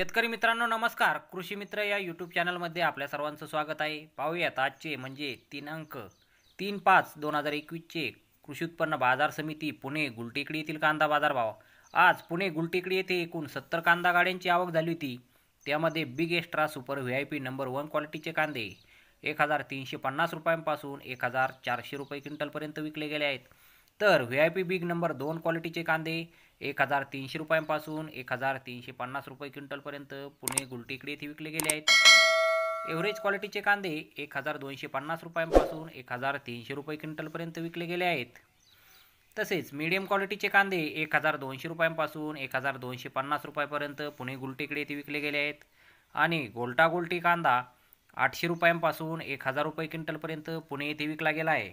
शेतकरी मित्रांनो नमस्कार कृषी मित्र या यूट्यूब चॅनलमध्ये आपल्या सर्वांचं स्वागत आहे पाहूयात आजचे म्हणजे तीन अंक तीन पाच दोन हजार एकवीसचे कृषी उत्पन्न बाजार समिती पुणे गुलटेकडी येथील कांदा बाजार भाव आज पुणे गुलटेकडी येथे एकूण सत्तर कांदा गाड्यांची आवक झाली होती त्यामध्ये big extra super V I P number one क्वालिटीचे कांदे एक हजार तीनशे पन्नास रुपयांपासून एक हजार चारशे रुपये क्विंटलपर्यंत विकले गेले आहेत तर V I P big number दोन क्वालिटीचे कांदे एक हजार तीनशे रुपयांपासून एक हजार तीनशे पन्नास रुपये क्विंटलपर्यंत पुणे गुलटीकडे येथे विकले गेले आहेत एव्हरेज क्वालिटीचे कांदे एक हजार दोनशे पन्नास रुपयांपासून एक हजार तीनशे रुपये क्विंटलपर्यंत विकले गेले आहेत तसेच मीडियम क्वालिटीचे कांदे एक हजार दोनशे रुपयांपासून एक हजार दोनशे पन्नास रुपयापर्यंत पुणे गुलटीकडे येथे विकले गेले आहेत आणि गोलटा गोलटी कांदा आठशे रुपयांपासून एक हजार रुपये क्विंटलपर्यंत पुणे येथे विकला गेला आहे